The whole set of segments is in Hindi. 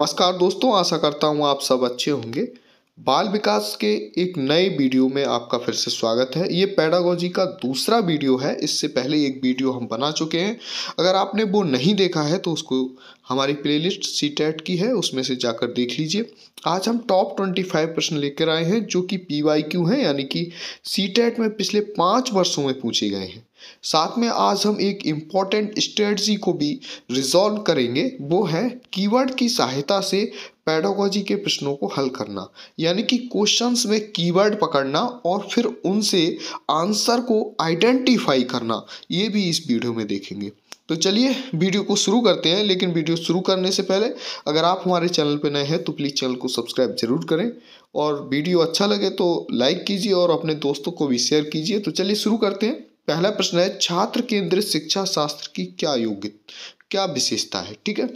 नमस्कार दोस्तों आशा करता हूँ आप सब अच्छे होंगे बाल विकास के एक नए वीडियो में आपका फिर से स्वागत है ये पैडागोजी का दूसरा वीडियो है इससे पहले एक वीडियो हम बना चुके हैं अगर आपने वो नहीं देखा है तो उसको हमारी प्लेलिस्ट सी टैट की है उसमें से जाकर देख लीजिए आज हम टॉप ट्वेंटी फाइव प्रश्न लेकर आए हैं जो कि पी वाई क्यू हैं यानी कि सी टैट में पिछले पाँच वर्षों में पूछे गए हैं साथ में आज हम एक इम्पॉर्टेंट स्ट्रेटजी को भी रिजॉल्व करेंगे वो है कीवर्ड की सहायता से पैडागोजी के प्रश्नों को हल करना यानी कि क्वेश्चंस में कीवर्ड पकड़ना और फिर उनसे आंसर को आइडेंटिफाई करना ये भी इस वीडियो में देखेंगे तो चलिए वीडियो को शुरू करते हैं लेकिन वीडियो शुरू करने से पहले अगर आप हमारे चैनल पर नए हैं तो प्लीज़ चैनल को सब्सक्राइब ज़रूर करें और वीडियो अच्छा लगे तो लाइक कीजिए और अपने दोस्तों को भी शेयर कीजिए तो चलिए शुरू करते हैं पहला प्रश्न है छात्र केंद्रित शिक्षा शास्त्र की क्या योग्य क्या विशेषता है ठीक है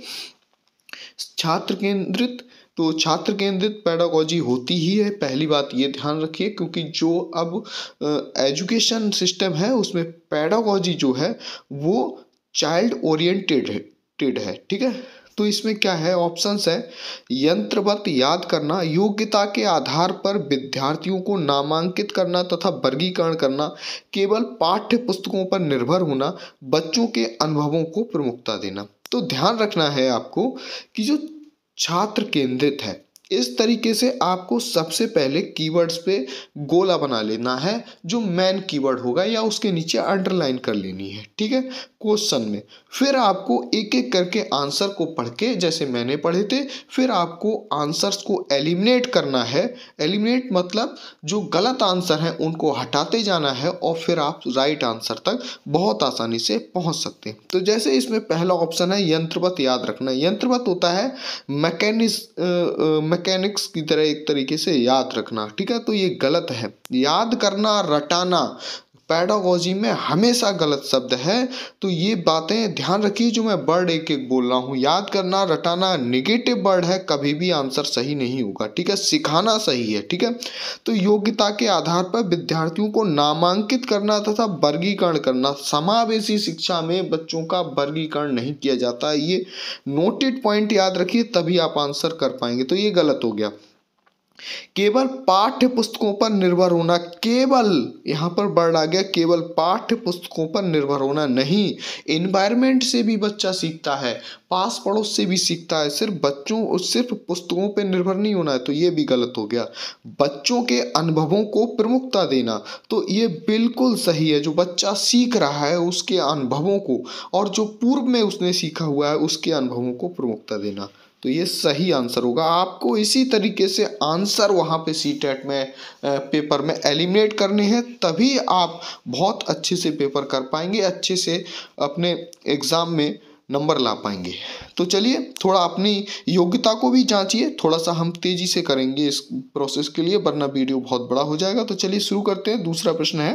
छात्र केंद्रित तो छात्र केंद्रित पैडागोजी होती ही है पहली बात ये ध्यान रखिए क्योंकि जो अब एजुकेशन सिस्टम है उसमें पैडागोजी जो है वो चाइल्ड ओरिएंटेड है टेड है ठीक है तो इसमें क्या है ऑप्शंस है यंत्रवत याद करना योग्यता के आधार पर विद्यार्थियों को नामांकित करना तथा वर्गीकरण करना केवल पाठ्य पुस्तकों पर निर्भर होना बच्चों के अनुभवों को प्रमुखता देना तो ध्यान रखना है आपको कि जो छात्र केंद्रित है इस तरीके से आपको सबसे पहले कीवर्ड्स पे गोला बना लेना है जो मैन कीवर्ड होगा या उसके नीचे अंडरलाइन कर लेनी है ठीक है क्वेश्चन में फिर आपको एक एक करके आंसर को पढ़ के जैसे मैंने पढ़े थे फिर आपको आंसर्स को एलिमिनेट करना है एलिमिनेट मतलब जो गलत आंसर हैं उनको हटाते जाना है और फिर आप राइट आंसर तक बहुत आसानी से पहुंच सकते हैं तो जैसे इसमें पहला ऑप्शन है यंत्रवत याद रखना यंत्रवत होता है मैकेनिस मैकेनिक्स की तरह एक तरीके से याद रखना ठीक है तो ये गलत है याद करना रटाना पैडागोजी में हमेशा गलत शब्द है तो ये बातें ध्यान रखिए जो मैं वर्ड एक एक बोल रहा हूँ याद करना रटाना निगेटिव वर्ड है कभी भी आंसर सही नहीं होगा ठीक है सिखाना सही है ठीक है तो योग्यता के आधार पर विद्यार्थियों को नामांकित करना तथा वर्गीकरण करना समावेशी शिक्षा में बच्चों का वर्गीकरण नहीं किया जाता ये नोटेड पॉइंट याद रखिए तभी आप आंसर कर पाएंगे तो ये गलत हो गया केवल पाठ्य पुस्तकों पर निर्भर होना केवल यहाँ पर वर्ड आ गया केवल पाठ्य पुस्तकों पर निर्भर होना नहीं इन्वायरमेंट से भी बच्चा सीखता है पास पड़ोस से भी सीखता है सिर्फ बच्चों सिर्फ पुस्तकों पर निर्भर नहीं होना है तो ये भी गलत हो गया बच्चों के अनुभवों को प्रमुखता देना तो ये बिल्कुल सही है जो बच्चा सीख रहा है उसके अनुभवों को और जो पूर्व में उसने सीखा हुआ है उसके अनुभवों को प्रमुखता देना तो ये सही आंसर होगा आपको इसी तरीके से आंसर वहाँ पे सी टेट में पेपर में एलिमिनेट करने हैं तभी आप बहुत अच्छे से पेपर कर पाएंगे अच्छे से अपने एग्ज़ाम में नंबर ला पाएंगे तो चलिए थोड़ा अपनी योग्यता को भी जांचिए थोड़ा सा हम तेज़ी से करेंगे इस प्रोसेस के लिए वरना वीडियो बहुत बड़ा हो जाएगा तो चलिए शुरू करते हैं दूसरा प्रश्न है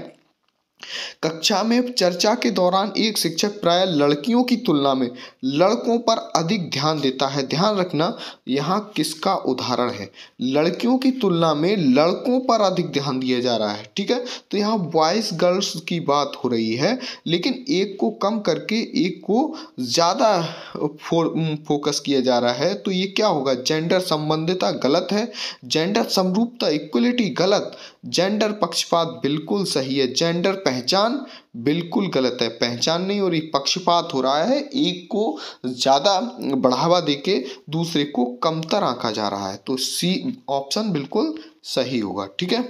कक्षा में चर्चा के दौरान एक शिक्षक प्रायः लड़कियों की तुलना में लड़कों पर अधिक ध्यान देता है ध्यान रखना यहाँ किसका उदाहरण है लड़कियों की तुलना में लड़कों पर अधिक ध्यान दिया जा रहा है ठीक है तो यहाँ बॉयज़ गर्ल्स की बात हो रही है लेकिन एक को कम करके एक को ज़्यादा फो, फोकस किया जा रहा है तो ये क्या होगा जेंडर संबंधिता गलत है जेंडर समरूपता इक्वलिटी गलत जेंडर पक्षपात बिल्कुल सही है जेंडर पह पहचान बिल्कुल गलत है पहचान नहीं और ये पक्षपात हो रहा है एक को ज़्यादा बढ़ावा देके दूसरे को कमतर आंका जा रहा है तो सी ऑप्शन बिल्कुल सही होगा ठीक है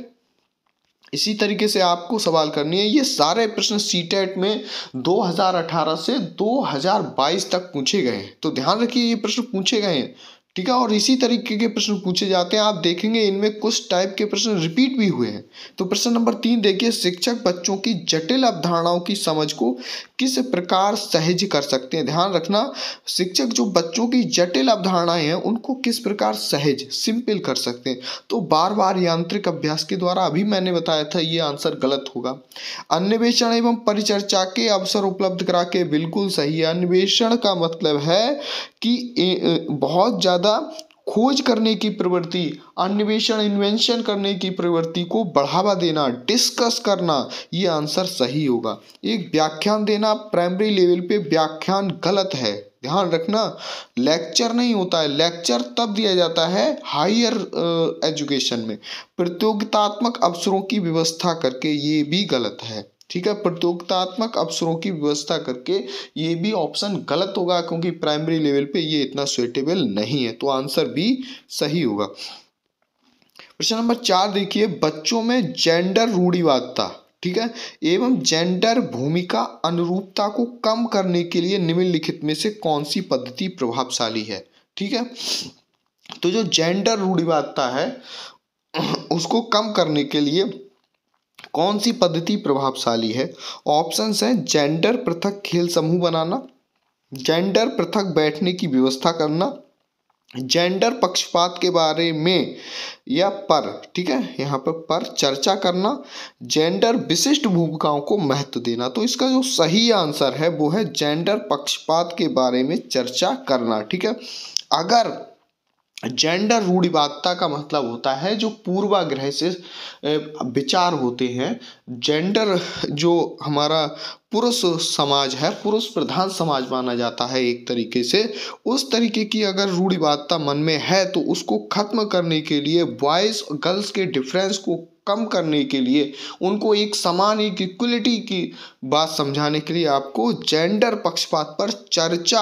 इसी तरीके से आपको सवाल करनी है ये सारे प्रश्न सीटेट e में 2018 से 2022 तक पूछे गए हैं तो ध्यान रखिए ये प्रश्न पूछे गए हैं ठीक है और इसी तरीके के प्रश्न पूछे जाते हैं आप देखेंगे इनमें कुछ टाइप के प्रश्न रिपीट भी हुए हैं तो प्रश्न नंबर तीन देखिए शिक्षक बच्चों की जटिल अवधारणाओं की समझ को किस प्रकार सहज कर सकते हैं ध्यान रखना शिक्षक जो बच्चों की जटिल अवधारणाएं हैं उनको किस प्रकार सहज सिंपल कर सकते हैं तो बार बार यांत्रिक अभ्यास के द्वारा अभी मैंने बताया था ये आंसर गलत होगा अन्वेषण एवं परिचर्चा के अवसर उपलब्ध करा के बिल्कुल सही है अन्वेषण का मतलब है कि बहुत ज़्यादा ज़्यादा खोज करने की प्रवृत्ति अन्वेषण इन्वेंशन करने की प्रवृत्ति को बढ़ावा देना डिस्कस करना ये आंसर सही होगा एक व्याख्यान देना प्राइमरी लेवल पे व्याख्यान गलत है ध्यान रखना लेक्चर नहीं होता है लेक्चर तब दिया जाता है हायर एजुकेशन uh, में प्रतियोगितात्मक अवसरों की व्यवस्था करके ये भी गलत है ठीक है प्रतियोगितात्मक अवसरों की व्यवस्था करके ये भी ऑप्शन गलत होगा क्योंकि प्राइमरी लेवल पे ये इतना स्वेटेबल नहीं है तो आंसर भी सही होगा प्रश्न नंबर चार देखिए बच्चों में जेंडर रूढ़िवादता ठीक है एवं जेंडर भूमिका अनुरूपता को कम करने के लिए निम्नलिखित में से कौन सी पद्धति प्रभावशाली है ठीक है तो जो जेंडर रूढ़िवादता है उसको कम करने के लिए कौन सी पद्धति प्रभावशाली है ऑप्शन हैं जेंडर पृथक खेल समूह बनाना जेंडर पृथक बैठने की व्यवस्था करना जेंडर पक्षपात के बारे में या पर ठीक है यहाँ पर पर चर्चा करना जेंडर विशिष्ट भूमिकाओं को महत्व देना तो इसका जो सही आंसर है वो है जेंडर पक्षपात के बारे में चर्चा करना ठीक है अगर जेंडर रूढ़िवादता का मतलब होता है जो पूर्वाग्रह से विचार होते हैं जेंडर जो हमारा पुरुष समाज है पुरुष प्रधान समाज माना जाता है एक तरीके से उस तरीके की अगर रूढ़िवादता मन में है तो उसको खत्म करने के लिए बॉयज़ गर्ल्स के डिफरेंस को कम करने के लिए उनको एक समान एक इक्वलिटी की बात समझाने के लिए आपको जेंडर पक्षपात पर चर्चा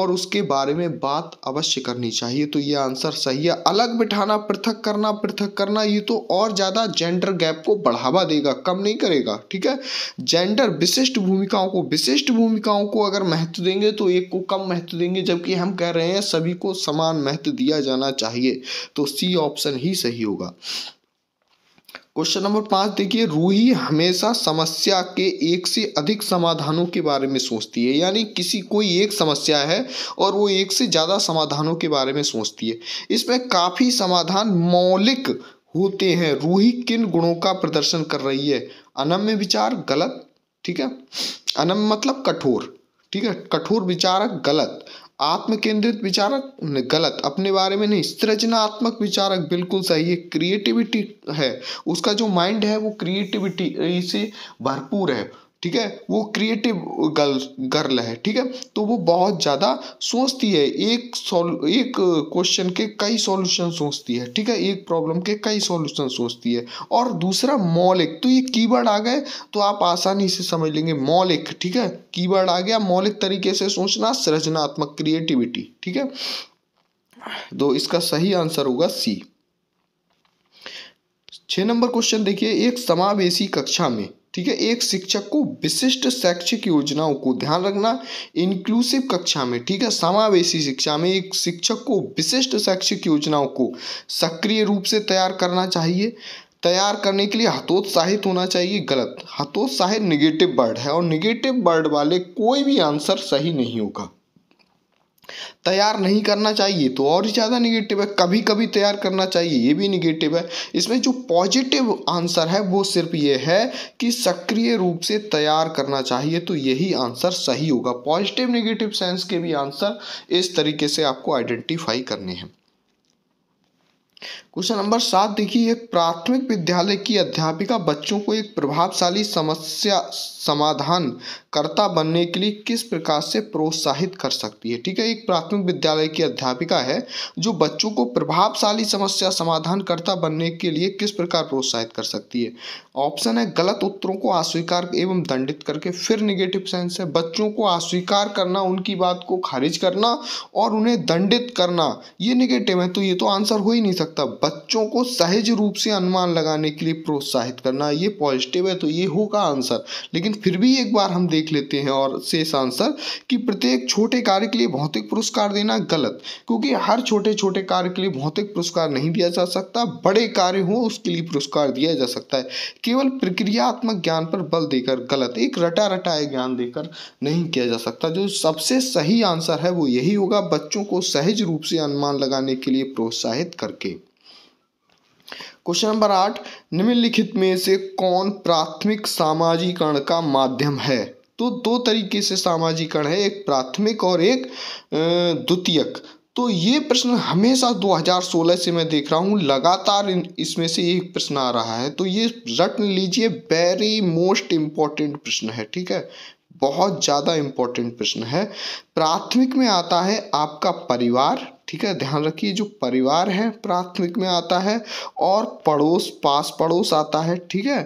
और उसके बारे में बात अवश्य करनी चाहिए तो ये आंसर सही है अलग बिठाना पृथक करना पृथक करना ये तो और ज़्यादा जेंडर गैप को बढ़ावा देगा कम नहीं करेगा ठीक है जेंडर विशिष्ट भूमिकाओं को विशिष्ट भूमिकाओं को अगर महत्व देंगे तो एक को कम महत्व देंगे जबकि हम कह रहे हैं सभी को समान महत्व दिया जाना चाहिए तो सी ऑप्शन ही सही होगा क्वेश्चन नंबर पाँच देखिए रूही हमेशा समस्या के एक से अधिक समाधानों के बारे में सोचती है यानी किसी कोई एक समस्या है और वो एक से ज़्यादा समाधानों के बारे में सोचती है इसमें काफ़ी समाधान मौलिक होते हैं रूही किन गुणों का प्रदर्शन कर रही है अनम्य विचार गलत ठीक है अनम मतलब कठोर ठीक है कठोर विचारक गलत आत्म केंद्रित विचारक गलत अपने बारे में नहीं सृजनात्मक विचारक बिल्कुल सही है क्रिएटिविटी है उसका जो माइंड है वो क्रिएटिविटी से भरपूर है ठीक है वो क्रिएटिव गर्ल गर्ल है ठीक है तो वो बहुत ज़्यादा सोचती है एक सॉल्व एक क्वेश्चन के कई सॉल्यूशन सोचती है ठीक है एक प्रॉब्लम के कई सॉल्यूशन सोचती है और दूसरा मौलिक तो ये कीवर्ड आ गए तो आप आसानी से समझ लेंगे मौलिक ठीक है कीवर्ड आ गया मौलिक तरीके से सोचना सृजनात्मक क्रिएटिविटी ठीक है तो इसका सही आंसर होगा सी छः नंबर क्वेश्चन देखिए एक समावेशी कक्षा में ठीक है एक शिक्षक को विशिष्ट शैक्षिक योजनाओं को ध्यान रखना इंक्लूसिव कक्षा में ठीक है समावेशी शिक्षा में एक शिक्षक को विशिष्ट शैक्षिक योजनाओं को सक्रिय रूप से तैयार करना चाहिए तैयार करने के लिए हतोत्साहित होना चाहिए गलत हतोत्साहित निगेटिव वर्ड है और निगेटिव वर्ड वाले कोई भी आंसर सही नहीं होगा तैयार नहीं करना चाहिए तो और ज़्यादा निगेटिव है कभी कभी तैयार करना चाहिए ये भी निगेटिव है इसमें जो पॉजिटिव आंसर है वो सिर्फ ये है कि सक्रिय रूप से तैयार करना चाहिए तो यही आंसर सही होगा पॉजिटिव निगेटिव सेंस के भी आंसर इस तरीके से आपको आइडेंटिफाई करने हैं क्वेश्चन नंबर सात देखिए प्राथमिक विद्यालय की अध्यापिका बच्चों को एक प्रभावशाली समस्या समाधान कर्ता बनने के लिए किस प्रकार से प्रोत्साहित कर सकती है ठीक है एक प्राथमिक विद्यालय की अध्यापिका है जो बच्चों को प्रभावशाली समस्या समाधानकर्ता बनने के लिए किस प्रकार प्रोत्साहित कर सकती है ऑप्शन है गलत उत्तरों को अस्वीकार एवं दंडित करके फिर निगेटिव सेंस है बच्चों को अस्वीकार करना उनकी बात को खारिज करना और उन्हें दंडित करना ये निगेटिव है तो ये तो आंसर हो ही नहीं सकता बच्चों को सहज रूप से अनुमान लगाने के लिए प्रोत्साहित करना ये पॉजिटिव है तो ये होगा आंसर लेकिन फिर भी एक बार हम देख लेते हैं और शेष आंसर कि प्रत्येक छोटे कार्य के लिए भौतिक पुरस्कार देना गलत क्योंकि हर छोटे छोटे कार्य के लिए भौतिक पुरस्कार नहीं दिया जा सकता बड़े कार्य हो उसके लिए पुरस्कार दिया जा सकता है केवल प्रक्रियात्मक ज्ञान पर बल देकर गलत एक रटा रटाए ज्ञान देकर नहीं किया जा सकता जो सबसे सही आंसर है वो यही होगा बच्चों को सहज रूप से अनुमान लगाने के लिए प्रोत्साहित करके क्वेश्चन नंबर आठ निम्नलिखित में से कौन प्राथमिक सामाजिकरण का माध्यम है तो दो तरीके से सामाजिकरण है एक प्राथमिक और एक द्वितीयक तो ये प्रश्न हमेशा 2016 से मैं देख रहा हूँ लगातार इसमें से एक प्रश्न आ रहा है तो ये रट लीजिए वेरी मोस्ट इम्पॉर्टेंट प्रश्न है ठीक है बहुत ज़्यादा इम्पॉर्टेंट प्रश्न है प्राथमिक में आता है आपका परिवार ठीक है ध्यान रखिए जो परिवार है प्राथमिक में आता है और पड़ोस पास पड़ोस आता है ठीक है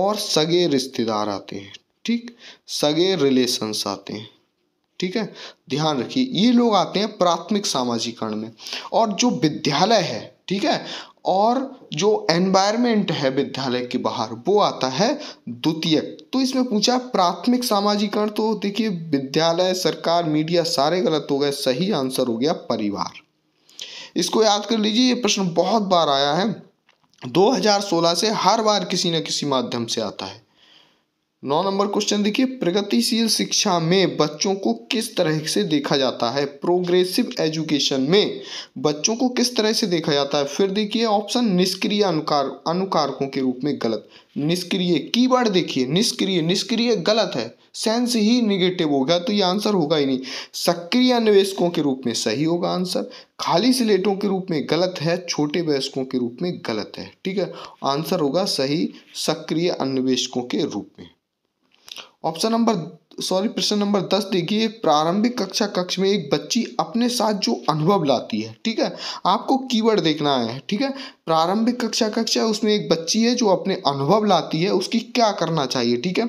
और सगे रिश्तेदार आते हैं ठीक सगे रिलेशंस आते हैं ठीक है ध्यान रखिए ये लोग आते हैं प्राथमिक सामाजिकरण में और जो विद्यालय है ठीक है और जो एनवायरमेंट है विद्यालय के बाहर वो आता है द्वितीय तो इसमें पूछा प्राथमिक सामाजिकरण तो देखिए विद्यालय सरकार मीडिया सारे गलत हो गए सही आंसर हो गया परिवार इसको याद कर लीजिए ये प्रश्न बहुत बार आया है 2016 से हर बार किसी न किसी माध्यम से आता है नौ नंबर क्वेश्चन देखिए प्रगतिशील शिक्षा में बच्चों को किस तरह से देखा जाता है प्रोग्रेसिव एजुकेशन में बच्चों को किस तरह से देखा जाता है फिर देखिए ऑप्शन निष्क्रिय अनुकार अनुकारकों के रूप में गलत निष्क्रिय कीवर्ड देखिए निष्क्रिय निष्क्रिय गलत है सेंस ही निगेटिव होगा तो ये आंसर होगा ही नहीं सक्रिय निवेशकों के रूप में सही होगा आंसर खाली सिलेटों के रूप में गलत है छोटे वयस्कों के रूप में गलत है ठीक है आंसर होगा सही सक्रिय अन्वेषकों के रूप में ऑप्शन नंबर सॉरी प्रश्न नंबर दस देखिए प्रारंभिक कक्षा कक्ष में एक बच्ची अपने साथ जो अनुभव लाती है ठीक है आपको कीवर्ड देखना है ठीक है प्रारंभिक कक्षा कक्षा उसमें एक बच्ची है जो अपने अनुभव लाती है उसकी क्या करना चाहिए ठीक है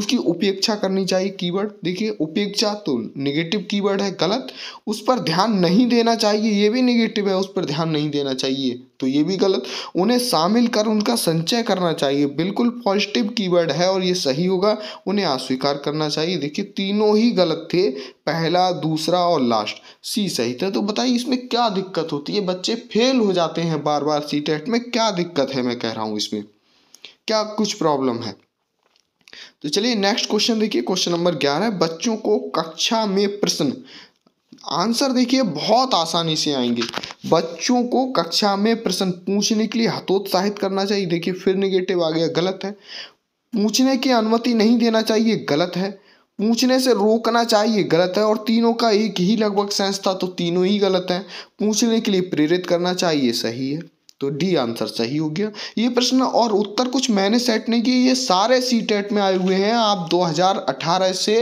उसकी उपेक्षा करनी चाहिए कीवर्ड देखिए उपेक्षा तो निगेटिव कीवर्ड है गलत उस पर ध्यान नहीं देना चाहिए ये भी निगेटिव है उस पर ध्यान नहीं देना चाहिए तो ये भी गलत उन्हें शामिल कर उनका संचय करना चाहिए बिल्कुल पॉजिटिव कीवर्ड है और ये सही होगा उन्हें अस्वीकार करना चाहिए देखिए तीनों ही गलत थे पहला दूसरा और लास्ट सी सही था तो बताइए इसमें क्या दिक्कत होती है बच्चे फेल हो जाते हैं बार बार सी टेट में क्या दिक्कत है मैं कह रहा हूँ इसमें क्या कुछ प्रॉब्लम है तो चलिए नेक्स्ट क्वेश्चन देखिए क्वेश्चन नंबर ग्यारह बच्चों को कक्षा में प्रश्न आंसर देखिए बहुत आसानी से आएंगे बच्चों को कक्षा में प्रश्न पूछने के लिए हतोत्साहित करना चाहिए देखिए फिर निगेटिव आ गया गलत है पूछने की अनुमति नहीं देना चाहिए गलत है पूछने से रोकना चाहिए गलत है और तीनों का एक ही लगभग सेंस था तो तीनों ही गलत है पूछने के लिए प्रेरित करना चाहिए सही है तो डी आंसर सही हो गया ये प्रश्न और उत्तर कुछ मैंने सेट नहीं किए ये सारे सी टेट में आए हुए हैं आप 2018 से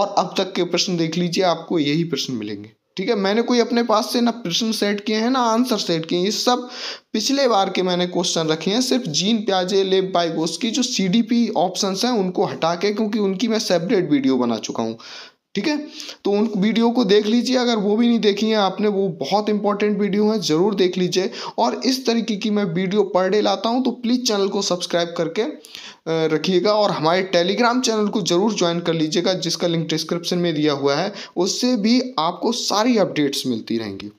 और अब तक के प्रश्न देख लीजिए आपको यही प्रश्न मिलेंगे ठीक है मैंने कोई अपने पास से ना प्रश्न सेट किए हैं ना आंसर सेट किए ये सब पिछले बार के मैंने क्वेश्चन रखे हैं सिर्फ जीन प्याजे लेब बाइगोस की जो सी डी पी ऑप्शन हैं उनको हटा के क्योंकि उनकी मैं सेपरेट वीडियो बना चुका हूँ ठीक है तो उन वीडियो को देख लीजिए अगर वो भी नहीं देखी है आपने वो बहुत इंपॉर्टेंट वीडियो हैं ज़रूर देख लीजिए और इस तरीके की मैं वीडियो पर डे लाता हूँ तो प्लीज़ चैनल को सब्सक्राइब करके रखिएगा और हमारे टेलीग्राम चैनल को ज़रूर ज्वाइन कर लीजिएगा जिसका लिंक डिस्क्रिप्शन में दिया हुआ है उससे भी आपको सारी अपडेट्स मिलती रहेंगी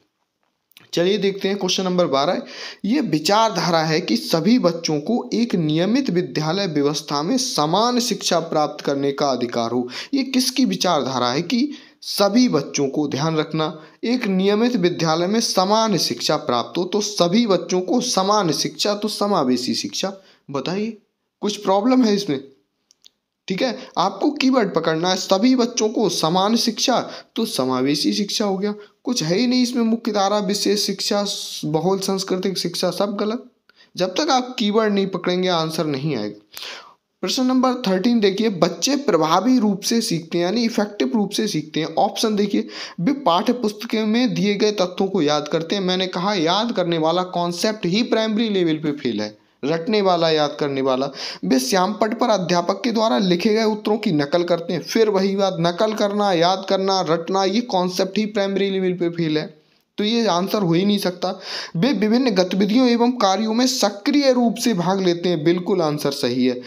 चलिए देखते हैं क्वेश्चन नंबर बारह ये विचारधारा है कि सभी बच्चों को एक नियमित विद्यालय व्यवस्था में समान शिक्षा प्राप्त करने का अधिकार हो ये किसकी विचारधारा है कि सभी बच्चों को ध्यान रखना एक नियमित विद्यालय में समान शिक्षा प्राप्त हो तो सभी बच्चों को समान शिक्षा तो समावेशी शिक्षा बताइए कुछ प्रॉब्लम है इसमें ठीक है आपको कीवर्ड पकड़ना है सभी बच्चों को समान शिक्षा तो समावेशी शिक्षा हो गया कुछ है ही नहीं इसमें मुख्य धारा विशेष शिक्षा बहुल सांस्कृतिक शिक्षा सब गलत जब तक आप कीवर्ड नहीं पकड़ेंगे आंसर नहीं आएगा प्रश्न नंबर थर्टीन देखिए बच्चे प्रभावी रूप से सीखते हैं यानी इफेक्टिव रूप से सीखते हैं ऑप्शन देखिए वे पाठ्य पुस्तक में दिए गए तत्वों को याद करते हैं मैंने कहा याद करने वाला कॉन्सेप्ट ही प्राइमरी लेवल पे फेल है रटने वाला याद करने वाला वे श्याम पट पर अध्यापक के द्वारा लिखे गए उत्तरों की नकल करते हैं फिर वही बात नकल करना याद करना रटना ये कॉन्सेप्ट ही प्राइमरी लेवल पे फेल है तो ये आंसर हो ही नहीं सकता वे विभिन्न गतिविधियों एवं कार्यों में सक्रिय रूप से भाग लेते हैं बिल्कुल आंसर सही है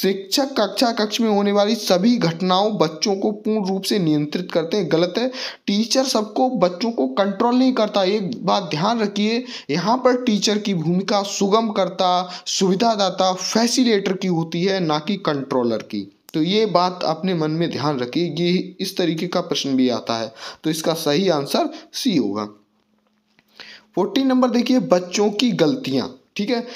शिक्षक कक्षा कक्ष में होने वाली सभी घटनाओं बच्चों को पूर्ण रूप से नियंत्रित करते हैं गलत है टीचर सबको बच्चों को कंट्रोल नहीं करता एक बात ध्यान रखिए यहाँ पर टीचर की भूमिका सुगम करता सुविधादाता फैसिलेटर की होती है ना कि कंट्रोलर की तो ये बात अपने मन में ध्यान रखिए ये इस तरीके का प्रश्न भी आता है तो इसका सही आंसर सी होगा फोर्टीन नंबर देखिए बच्चों की गलतियाँ ठीक है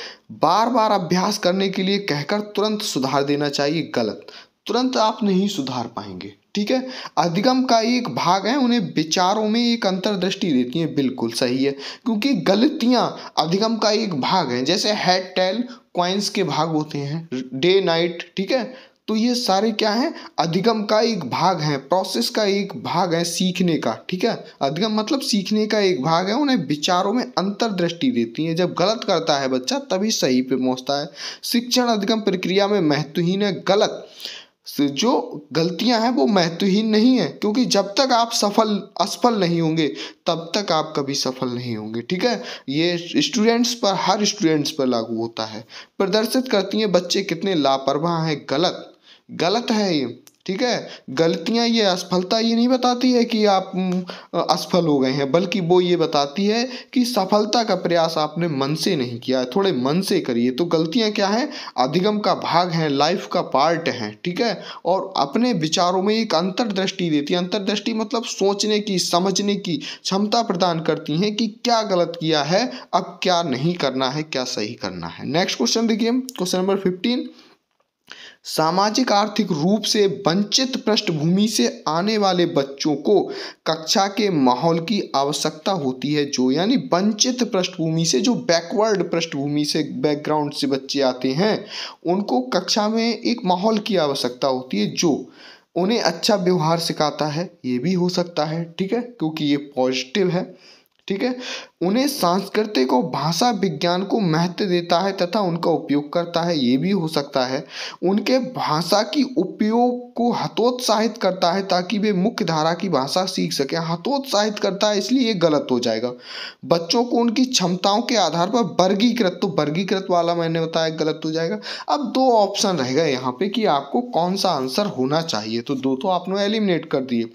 बार बार अभ्यास करने के लिए कहकर तुरंत सुधार देना चाहिए गलत तुरंत आप नहीं सुधार पाएंगे ठीक है अधिगम का एक भाग है उन्हें विचारों में एक अंतर्दृष्टि देती है बिल्कुल सही है क्योंकि गलतियां अधिगम का एक भाग है जैसे हेड टेल क्वाइंस के भाग होते हैं डे नाइट ठीक है तो ये सारे क्या हैं अधिगम का एक भाग है प्रोसेस का एक भाग है सीखने का ठीक है अधिगम मतलब सीखने का एक भाग है उन्हें विचारों में अंतर्दृष्टि देती है जब गलत करता है बच्चा तभी सही पे पहुंचता है शिक्षण अधिगम प्रक्रिया में महत्वहीन है गलत जो गलतियां हैं वो महत्वहीन नहीं है क्योंकि जब तक आप सफल असफल नहीं होंगे तब तक आप कभी सफल नहीं होंगे ठीक है ये स्टूडेंट्स पर हर स्टूडेंट्स पर लागू होता है प्रदर्शित करती हैं बच्चे कितने लापरवाह हैं गलत गलत है ये ठीक है गलतियाँ ये असफलता ये नहीं बताती है कि आप असफल हो गए हैं बल्कि वो ये बताती है कि सफलता का प्रयास आपने मन से नहीं किया थोड़े मन से करिए तो गलतियाँ क्या हैं अधिगम का भाग हैं लाइफ का पार्ट हैं ठीक है और अपने विचारों में एक अंतर्दृष्टि देती है अंतर्दृष्टि मतलब सोचने की समझने की क्षमता प्रदान करती हैं कि क्या गलत किया है अब क्या नहीं करना है क्या सही करना है नेक्स्ट क्वेश्चन देखिए क्वेश्चन नंबर फिफ्टीन सामाजिक आर्थिक रूप से वंचित पृष्ठभूमि से आने वाले बच्चों को कक्षा के माहौल की आवश्यकता होती है जो यानी वंचित पृष्ठभूमि से जो बैकवर्ड पृष्ठभूमि से बैकग्राउंड से बच्चे आते हैं उनको कक्षा में एक माहौल की आवश्यकता होती है जो उन्हें अच्छा व्यवहार सिखाता है ये भी हो सकता है ठीक है क्योंकि ये पॉजिटिव है ठीक है उन्हें सांस्कृतिक और भाषा विज्ञान को महत्व देता है तथा उनका उपयोग करता है ये भी हो सकता है उनके भाषा की उपयोग को हतोत्साहित करता है ताकि वे मुख्य धारा की भाषा सीख सकें हतोत्साहित करता है इसलिए ये गलत हो जाएगा बच्चों को उनकी क्षमताओं के आधार पर वर्गीकृत तो वर्गीकृत वाला मैंने बताया गलत हो जाएगा अब दो ऑप्शन रहेगा यहाँ पे कि आपको कौन सा आंसर होना चाहिए तो दो तो आपने एलिमिनेट कर दिए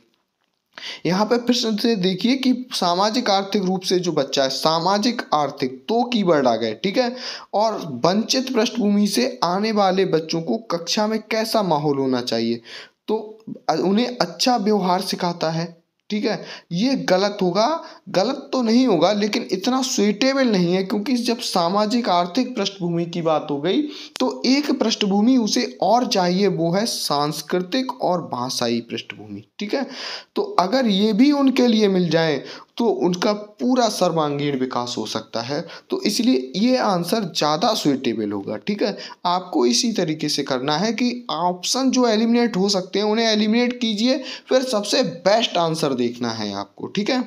यहाँ पर प्रश्न से देखिए कि सामाजिक आर्थिक रूप से जो बच्चा है सामाजिक आर्थिक तो बर्ड आ गए ठीक है और वंचित पृष्ठभूमि से आने वाले बच्चों को कक्षा में कैसा माहौल होना चाहिए तो उन्हें अच्छा व्यवहार सिखाता है ठीक है ये गलत होगा गलत तो नहीं होगा लेकिन इतना सुइटेबल नहीं है क्योंकि जब सामाजिक आर्थिक पृष्ठभूमि की बात हो गई तो एक पृष्ठभूमि उसे और चाहिए वो है सांस्कृतिक और भाषाई पृष्ठभूमि ठीक है तो अगर ये भी उनके लिए मिल जाए तो उनका पूरा सर्वांगीण विकास हो सकता है तो इसलिए ये आंसर ज़्यादा सुइटेबल होगा ठीक है आपको इसी तरीके से करना है कि ऑप्शन जो एलिमिनेट हो सकते हैं उन्हें एलिमिनेट कीजिए फिर सबसे बेस्ट आंसर देखना है आपको ठीक है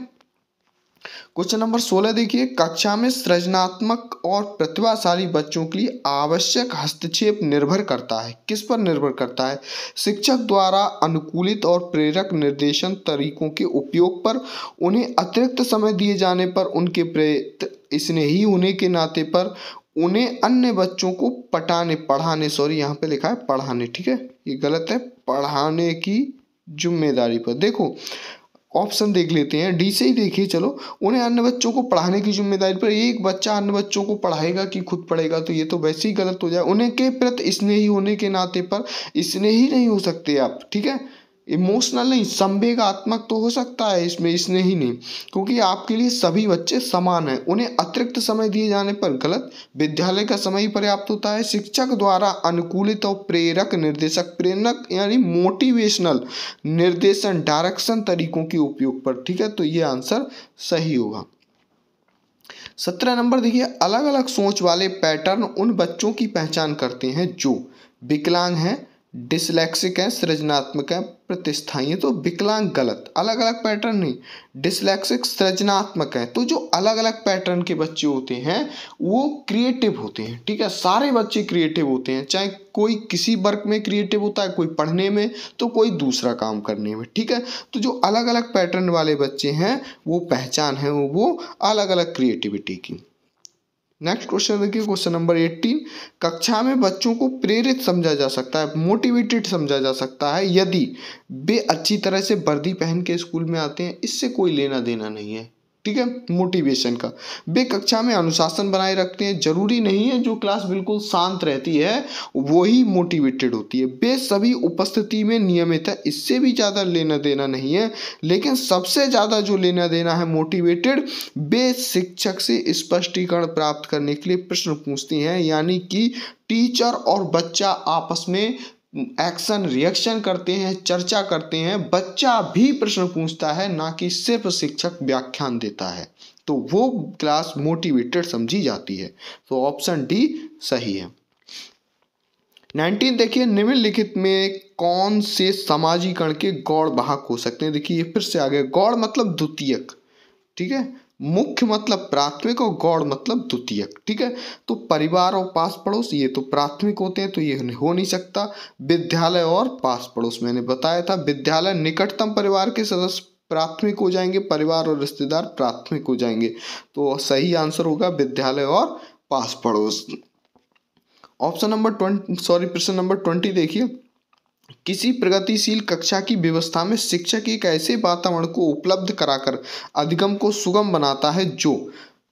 क्वेश्चन नंबर सोलह देखिए कक्षा में सृजनात्मक और प्रतिभाशाली बच्चों के लिए आवश्यक हस्तक्षेप निर्भर करता है किस पर निर्भर करता है शिक्षक द्वारा अनुकूलित और प्रेरक निर्देशन तरीकों के उपयोग पर उन्हें अतिरिक्त समय दिए जाने पर उनके प्रेरित स्नेही होने के नाते पर उन्हें अन्य बच्चों को पटाने पढ़ाने सॉरी यहाँ पे लिखा है पढ़ाने ठीक है ये गलत है पढ़ाने की जिम्मेदारी पर देखो ऑप्शन देख लेते हैं डी से ही देखिए चलो उन्हें अन्य बच्चों को पढ़ाने की जिम्मेदारी पर एक बच्चा अन्य बच्चों को पढ़ाएगा कि खुद पढ़ेगा तो ये तो वैसे ही गलत हो जाए उन्हें के प्रति स्नेही होने के नाते पर स्नेही नहीं हो सकते आप ठीक है इमोशनल नहीं संवेगात्मक तो हो सकता है इसमें इसने ही नहीं क्योंकि आपके लिए सभी बच्चे समान हैं उन्हें अतिरिक्त समय दिए जाने पर गलत विद्यालय का समय ही पर्याप्त होता है शिक्षक द्वारा अनुकूलित और प्रेरक निर्देशक प्रेरक यानी मोटिवेशनल निर्देशन डायरेक्शन तरीकों के उपयोग पर ठीक है तो ये आंसर सही होगा सत्रह नंबर देखिए अलग अलग सोच वाले पैटर्न उन बच्चों की पहचान करते हैं जो विकलांग हैं डिसलैक्सिक हैं सृजनात्मक हैं प्रतिस्थाई हैं तो विकलांग गलत अलग अलग पैटर्न नहीं डिसलैक्सिक सृजनात्मक हैं तो जो अलग अलग पैटर्न के बच्चे होते हैं वो क्रिएटिव होते हैं ठीक है सारे बच्चे क्रिएटिव होते हैं चाहे कोई किसी वर्क में क्रिएटिव होता है कोई पढ़ने में तो कोई दूसरा काम करने में ठीक है तो जो अलग अलग पैटर्न वाले बच्चे हैं वो पहचान है वो अलग अलग क्रिएटिविटी की नेक्स्ट क्वेश्चन देखिए क्वेश्चन नंबर एट्टीन कक्षा में बच्चों को प्रेरित समझा जा सकता है मोटिवेटेड समझा जा सकता है यदि वे अच्छी तरह से वर्दी पहन के स्कूल में आते हैं इससे कोई लेना देना नहीं है ठीक है मोटिवेशन का वे कक्षा में अनुशासन बनाए रखते हैं जरूरी नहीं है जो क्लास बिल्कुल शांत रहती है वो ही मोटिवेटेड होती है वे सभी उपस्थिति में नियमित है इससे भी ज़्यादा लेना देना नहीं है लेकिन सबसे ज़्यादा जो लेना देना है मोटिवेटेड वे शिक्षक से स्पष्टीकरण प्राप्त करने के लिए प्रश्न पूछती हैं यानी कि टीचर और बच्चा आपस में एक्शन रिएक्शन करते हैं चर्चा करते हैं बच्चा भी प्रश्न पूछता है ना कि सिर्फ शिक्षक व्याख्यान देता है तो वो क्लास मोटिवेटेड समझी जाती है तो ऑप्शन डी सही है नाइनटीन देखिए निम्नलिखित में कौन से समाजीकरण के गौड़ बाहक हो सकते हैं देखिए ये फिर से आगे गौड़ मतलब द्वितीयक ठीक है मुख्य मतलब प्राथमिक और गौड़ मतलब द्वितीयक ठीक है तो परिवार और पास पड़ोस ये तो प्राथमिक होते हैं तो ये हो नहीं सकता विद्यालय और पास पड़ोस मैंने बताया था विद्यालय निकटतम परिवार के सदस्य प्राथमिक हो जाएंगे परिवार और रिश्तेदार प्राथमिक हो जाएंगे तो सही आंसर होगा विद्यालय और पास पड़ोस ऑप्शन नंबर ट्वेंटी सॉरी प्रश्न नंबर ट्वेंटी देखिए किसी प्रगतिशील कक्षा की व्यवस्था में शिक्षक एक ऐसे वातावरण को उपलब्ध कराकर अधिगम को सुगम बनाता है जो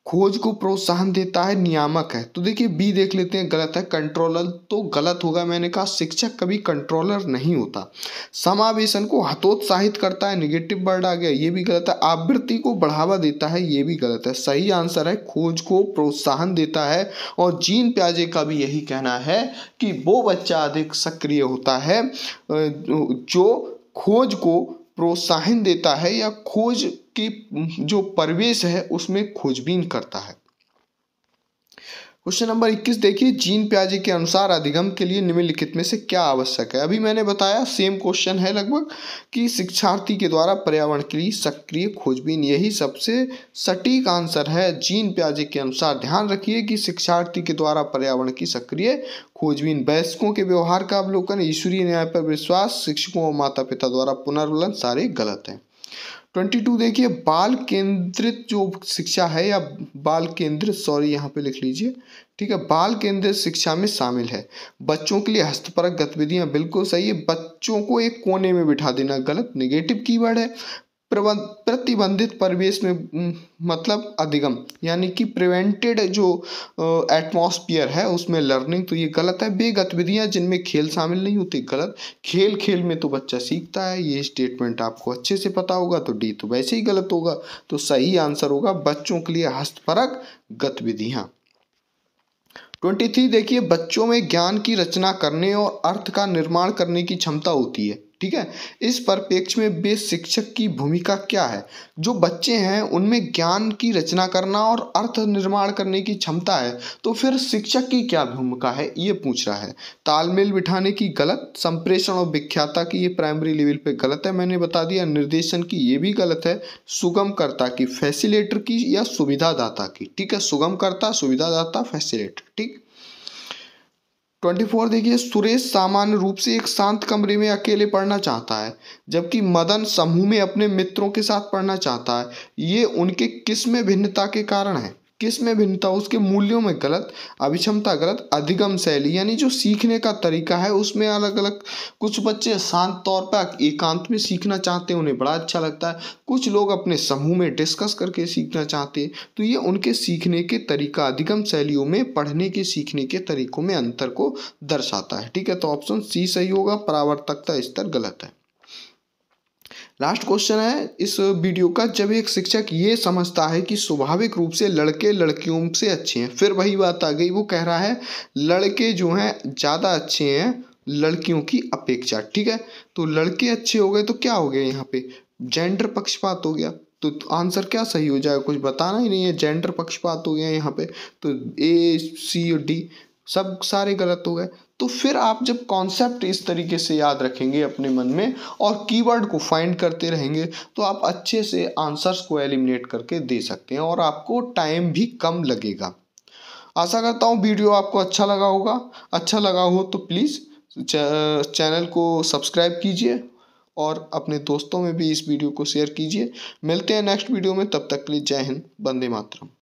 खोज को प्रोत्साहन देता है नियामक है तो देखिए बी देख लेते हैं गलत है कंट्रोलर तो गलत होगा मैंने कहा शिक्षक कभी कंट्रोलर नहीं होता समावेशन को हतोत्साहित करता है निगेटिव वर्ड आ गया ये भी गलत है आवृत्ति को बढ़ावा देता है ये भी गलत है सही आंसर है खोज को प्रोत्साहन देता है और जीन प्याजे का भी यही कहना है कि वो बच्चा अधिक सक्रिय होता है जो खोज को प्रोत्साहन देता है या खोज के जो परवेश है उसमें खोजबीन करता है क्वेश्चन नंबर 21 देखिए जीन प्याजी के अनुसार अधिगम के लिए निम्नलिखित में से क्या आवश्यक है अभी मैंने बताया सेम क्वेश्चन है लगभग कि शिक्षार्थी के द्वारा पर्यावरण के लिए सक्रिय खोजबीन यही सबसे सटीक आंसर है जीन प्याजी के अनुसार ध्यान रखिए कि शिक्षार्थी के द्वारा पर्यावरण की सक्रिय खोजबीन वयस्कों के व्यवहार का अवलोकन ईश्वरीय न्याय पर विश्वास शिक्षकों और माता पिता द्वारा पुनर्वलन सारे गलत हैं ट्वेंटी टू देखिए बाल केंद्रित जो शिक्षा है या बाल केंद्रित सॉरी यहाँ पे लिख लीजिए ठीक है बाल केंद्रित शिक्षा में शामिल है बच्चों के लिए हस्तपरक गतिविधियाँ बिल्कुल सही है बच्चों को एक कोने में बिठा देना गलत निगेटिव कीवर्ड है प्रतिबंधित परिवेश में मतलब अधिगम यानी कि प्रिवेंटेड जो एटमॉस्फियर है उसमें लर्निंग तो ये गलत है वे गतिविधियाँ जिनमें खेल शामिल नहीं होती गलत खेल खेल में तो बच्चा सीखता है ये स्टेटमेंट आपको अच्छे से पता होगा तो डी तो वैसे ही गलत होगा तो सही आंसर होगा बच्चों के लिए हस्तपरक गतिविधियाँ ट्वेंटी थ्री देखिए बच्चों में ज्ञान की रचना करने और अर्थ का निर्माण करने की क्षमता होती है ठीक है इस परिपेक्ष में बे शिक्षक की भूमिका क्या है जो बच्चे हैं उनमें ज्ञान की रचना करना और अर्थ निर्माण करने की क्षमता है तो फिर शिक्षक की क्या भूमिका है ये पूछ रहा है तालमेल बिठाने की गलत संप्रेषण और विख्याता की ये प्राइमरी लेवल पे गलत है मैंने बता दिया निर्देशन की ये भी गलत है सुगमकर्ता की फैसिलेटर की या सुविधादाता की ठीक है सुगमकर्ता सुविधादाता फैसिलेटर ठीक ट्वेंटी फोर देखिए सुरेश सामान्य रूप से एक शांत कमरे में अकेले पढ़ना चाहता है जबकि मदन समूह में अपने मित्रों के साथ पढ़ना चाहता है ये उनके किस में भिन्नता के कारण है किस में भिन्नता उसके मूल्यों में गलत अभिक्षमता गलत अधिगम शैली यानी जो सीखने का तरीका है उसमें अलग अलग कुछ बच्चे शांत तौर पर एकांत में सीखना चाहते हैं उन्हें बड़ा अच्छा लगता है कुछ लोग अपने समूह में डिस्कस करके सीखना चाहते हैं तो ये उनके सीखने के तरीका अधिगम शैलियों में पढ़ने के सीखने के तरीकों में अंतर को दर्शाता है ठीक है तो ऑप्शन सी सही होगा परावर्तकता स्तर गलत है लास्ट क्वेश्चन है इस वीडियो का जब एक शिक्षक ये समझता है कि स्वाभाविक रूप से लड़के लड़कियों से अच्छे हैं फिर वही बात आ गई वो कह रहा है लड़के जो हैं ज़्यादा अच्छे हैं लड़कियों की अपेक्षा ठीक है तो लड़के अच्छे हो गए तो क्या हो गया यहाँ पे जेंडर पक्षपात हो गया तो आंसर क्या सही हो जाएगा कुछ बताना ही नहीं है जेंडर पक्षपात हो गया यहाँ पे तो ए सी और डी सब सारे गलत हो गए तो फिर आप जब कॉन्सेप्ट इस तरीके से याद रखेंगे अपने मन में और कीवर्ड को फाइंड करते रहेंगे तो आप अच्छे से आंसर्स को एलिमिनेट करके दे सकते हैं और आपको टाइम भी कम लगेगा आशा करता हूँ वीडियो आपको अच्छा लगा होगा अच्छा लगा हो तो प्लीज़ चैनल को सब्सक्राइब कीजिए और अपने दोस्तों में भी इस वीडियो को शेयर कीजिए मिलते हैं नेक्स्ट वीडियो में तब तक के लिए जय हिंद बंदे मातरम